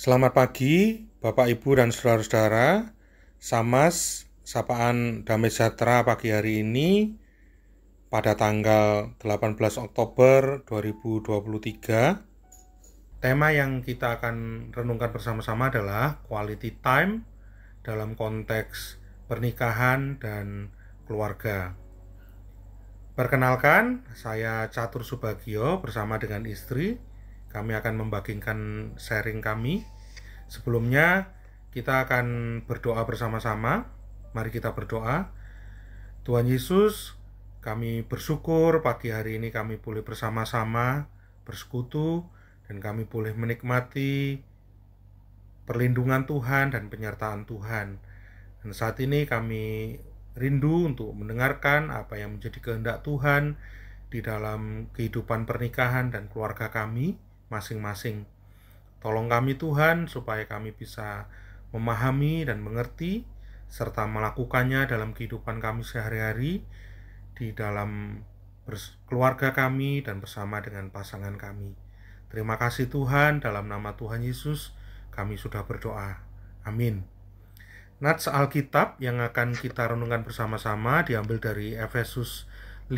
Selamat pagi, Bapak Ibu dan saudara-saudara. Samas, sapaan Damai Sejahtera pagi hari ini pada tanggal 18 Oktober 2023. Tema yang kita akan renungkan bersama-sama adalah quality time dalam konteks pernikahan dan keluarga. Perkenalkan, saya Catur Subagio bersama dengan istri kami akan membagikan sharing kami. Sebelumnya, kita akan berdoa bersama-sama. Mari kita berdoa. Tuhan Yesus, kami bersyukur pagi hari ini kami boleh bersama-sama bersekutu dan kami boleh menikmati perlindungan Tuhan dan penyertaan Tuhan. Dan saat ini kami rindu untuk mendengarkan apa yang menjadi kehendak Tuhan di dalam kehidupan pernikahan dan keluarga kami masing-masing. Tolong kami Tuhan supaya kami bisa memahami dan mengerti serta melakukannya dalam kehidupan kami sehari-hari di dalam keluarga kami dan bersama dengan pasangan kami. Terima kasih Tuhan, dalam nama Tuhan Yesus kami sudah berdoa. Amin. Nats Alkitab yang akan kita renungkan bersama-sama diambil dari Efesus 5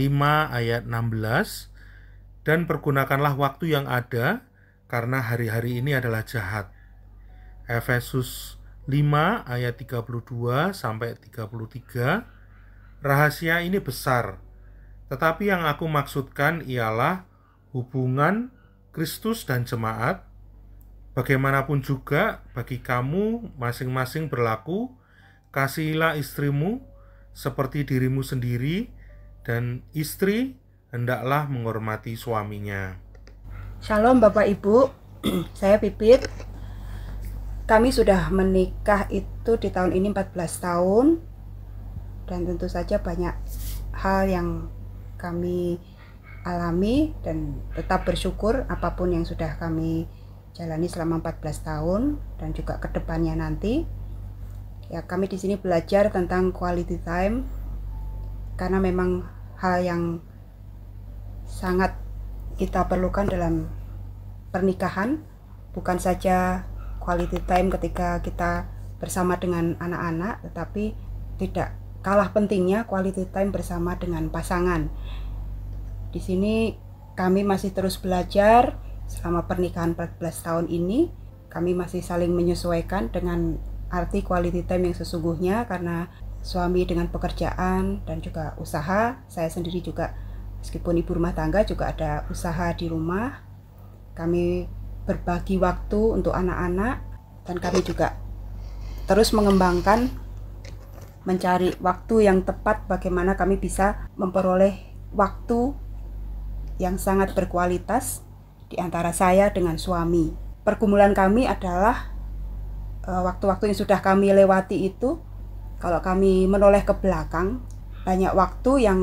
ayat 16 dan pergunakanlah waktu yang ada karena hari-hari ini adalah jahat. Efesus 5 ayat 32 sampai 33 Rahasia ini besar, tetapi yang aku maksudkan ialah hubungan Kristus dan jemaat. Bagaimanapun juga bagi kamu masing-masing berlaku, kasihilah istrimu seperti dirimu sendiri dan istri hendaklah menghormati suaminya. Shalom Bapak Ibu, saya Pipit. Kami sudah menikah itu di tahun ini 14 tahun dan tentu saja banyak hal yang kami alami dan tetap bersyukur apapun yang sudah kami jalani selama 14 tahun dan juga kedepannya nanti. Ya, kami di sini belajar tentang quality time karena memang hal yang sangat kita perlukan dalam pernikahan bukan saja quality time ketika kita bersama dengan anak-anak tetapi tidak kalah pentingnya quality time bersama dengan pasangan di sini kami masih terus belajar selama pernikahan 14 tahun ini kami masih saling menyesuaikan dengan arti quality time yang sesungguhnya karena suami dengan pekerjaan dan juga usaha saya sendiri juga Meskipun ibu rumah tangga juga ada usaha di rumah. Kami berbagi waktu untuk anak-anak dan kami juga terus mengembangkan mencari waktu yang tepat bagaimana kami bisa memperoleh waktu yang sangat berkualitas di antara saya dengan suami. Pergumulan kami adalah eh, waktu-waktu yang sudah kami lewati itu kalau kami menoleh ke belakang banyak waktu yang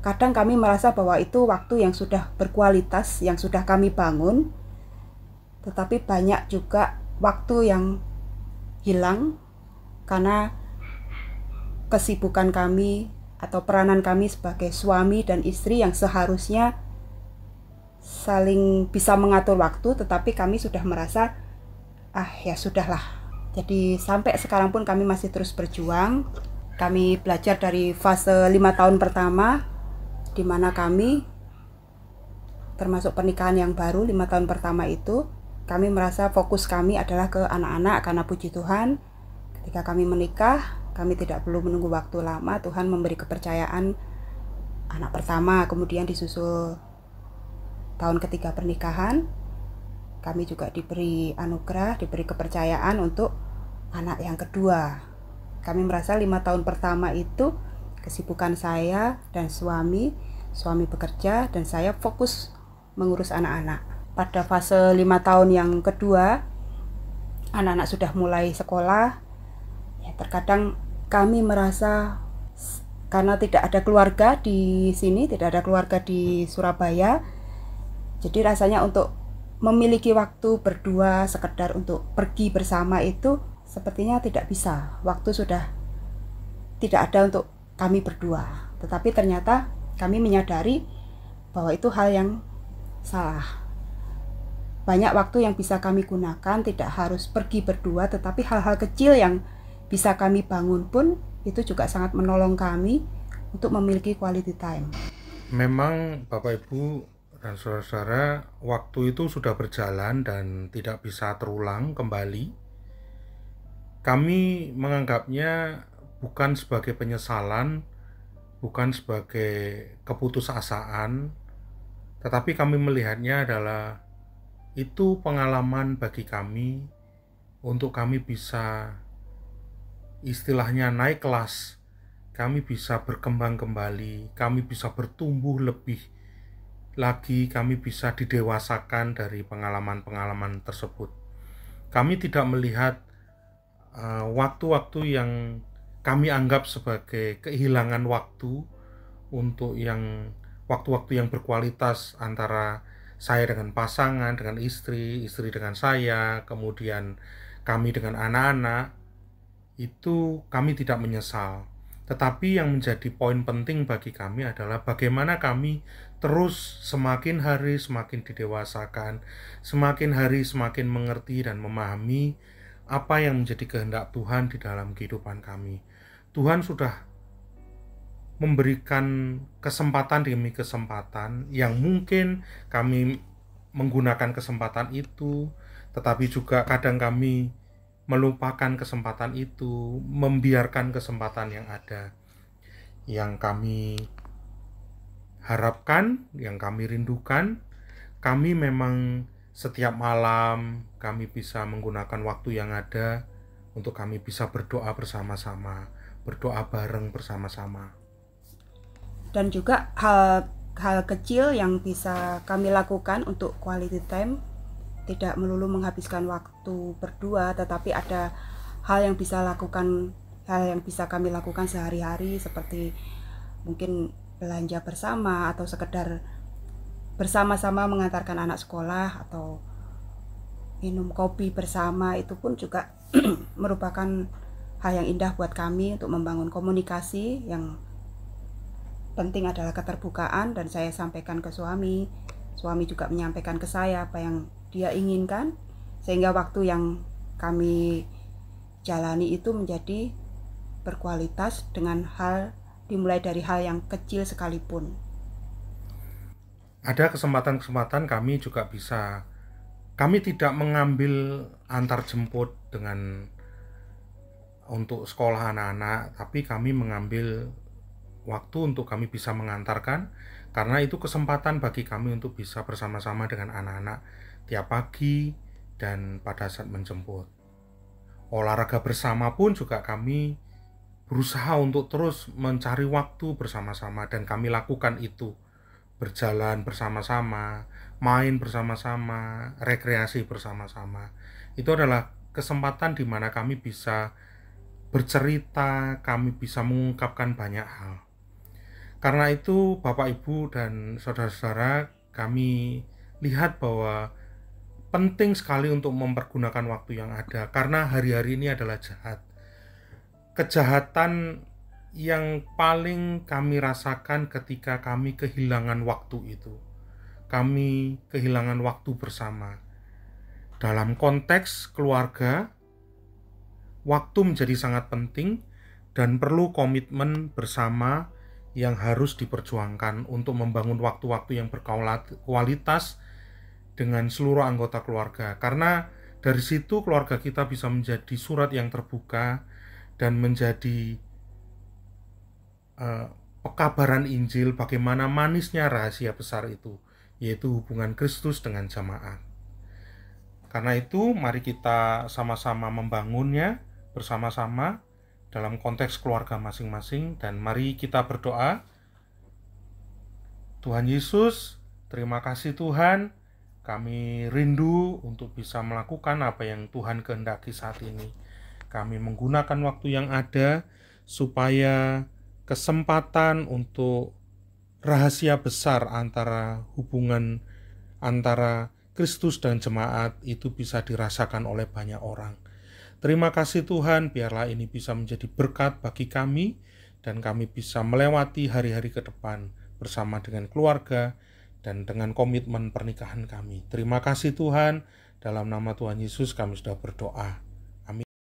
kadang kami merasa bahwa itu waktu yang sudah berkualitas, yang sudah kami bangun, tetapi banyak juga waktu yang hilang karena kesibukan kami atau peranan kami sebagai suami dan istri yang seharusnya saling bisa mengatur waktu, tetapi kami sudah merasa, "Ah, ya sudahlah." Jadi, sampai sekarang pun kami masih terus berjuang. Kami belajar dari fase lima tahun pertama di mana kami termasuk pernikahan yang baru lima tahun pertama itu kami merasa fokus kami adalah ke anak-anak karena puji Tuhan ketika kami menikah kami tidak perlu menunggu waktu lama Tuhan memberi kepercayaan anak pertama kemudian disusul tahun ketiga pernikahan kami juga diberi anugerah diberi kepercayaan untuk anak yang kedua kami merasa lima tahun pertama itu kesibukan saya dan suami, suami bekerja dan saya fokus mengurus anak-anak. Pada fase lima tahun yang kedua, anak-anak sudah mulai sekolah. Ya, terkadang kami merasa karena tidak ada keluarga di sini, tidak ada keluarga di Surabaya. Jadi rasanya untuk memiliki waktu berdua sekedar untuk pergi bersama itu sepertinya tidak bisa. Waktu sudah tidak ada untuk kami berdua. Tetapi ternyata kami menyadari bahwa itu hal yang salah. Banyak waktu yang bisa kami gunakan, tidak harus pergi berdua, tetapi hal-hal kecil yang bisa kami bangun pun itu juga sangat menolong kami untuk memiliki quality time. Memang Bapak Ibu dan saudara-saudara, waktu itu sudah berjalan dan tidak bisa terulang kembali. Kami menganggapnya bukan sebagai penyesalan, bukan sebagai keputusasaan, tetapi kami melihatnya adalah itu pengalaman bagi kami untuk kami bisa istilahnya naik kelas, kami bisa berkembang kembali, kami bisa bertumbuh lebih lagi, kami bisa didewasakan dari pengalaman-pengalaman tersebut. Kami tidak melihat eh, waktu-waktu uh, yang kami anggap sebagai kehilangan waktu untuk yang waktu-waktu yang berkualitas antara saya dengan pasangan, dengan istri, istri dengan saya, kemudian kami dengan anak-anak, itu kami tidak menyesal. Tetapi yang menjadi poin penting bagi kami adalah bagaimana kami terus semakin hari semakin didewasakan, semakin hari semakin mengerti dan memahami apa yang menjadi kehendak Tuhan di dalam kehidupan kami. Tuhan sudah memberikan kesempatan demi kesempatan yang mungkin kami menggunakan kesempatan itu, tetapi juga kadang kami melupakan kesempatan itu, membiarkan kesempatan yang ada. Yang kami harapkan, yang kami rindukan, kami memang setiap malam kami bisa menggunakan waktu yang ada untuk kami bisa berdoa bersama-sama, berdoa bareng bersama-sama. Dan juga hal hal kecil yang bisa kami lakukan untuk quality time tidak melulu menghabiskan waktu berdua tetapi ada hal yang bisa lakukan hal yang bisa kami lakukan sehari-hari seperti mungkin belanja bersama atau sekedar bersama-sama mengantarkan anak sekolah atau minum kopi bersama itu pun juga merupakan hal yang indah buat kami untuk membangun komunikasi yang penting adalah keterbukaan dan saya sampaikan ke suami suami juga menyampaikan ke saya apa yang dia inginkan sehingga waktu yang kami jalani itu menjadi berkualitas dengan hal dimulai dari hal yang kecil sekalipun ada kesempatan-kesempatan kami juga bisa kami tidak mengambil antar jemput dengan untuk sekolah anak-anak, tapi kami mengambil waktu untuk kami bisa mengantarkan karena itu kesempatan bagi kami untuk bisa bersama-sama dengan anak-anak tiap pagi dan pada saat menjemput. Olahraga bersama pun juga kami berusaha untuk terus mencari waktu bersama-sama dan kami lakukan itu berjalan bersama-sama, main bersama-sama, rekreasi bersama-sama. Itu adalah kesempatan di mana kami bisa bercerita, kami bisa mengungkapkan banyak hal. Karena itu, Bapak, Ibu, dan saudara-saudara, kami lihat bahwa penting sekali untuk mempergunakan waktu yang ada, karena hari-hari ini adalah jahat. Kejahatan yang paling kami rasakan ketika kami kehilangan waktu itu. Kami kehilangan waktu bersama. Dalam konteks keluarga, waktu menjadi sangat penting dan perlu komitmen bersama yang harus diperjuangkan untuk membangun waktu-waktu yang berkualitas dengan seluruh anggota keluarga. Karena dari situ keluarga kita bisa menjadi surat yang terbuka dan menjadi Eh, pekabaran Injil bagaimana manisnya rahasia besar itu, yaitu hubungan Kristus dengan jamaah. Karena itu, mari kita sama-sama membangunnya bersama-sama dalam konteks keluarga masing-masing, dan mari kita berdoa. Tuhan Yesus, terima kasih Tuhan. Kami rindu untuk bisa melakukan apa yang Tuhan kehendaki saat ini. Kami menggunakan waktu yang ada supaya kesempatan untuk rahasia besar antara hubungan antara Kristus dan jemaat itu bisa dirasakan oleh banyak orang. Terima kasih Tuhan, biarlah ini bisa menjadi berkat bagi kami dan kami bisa melewati hari-hari ke depan bersama dengan keluarga dan dengan komitmen pernikahan kami. Terima kasih Tuhan, dalam nama Tuhan Yesus kami sudah berdoa.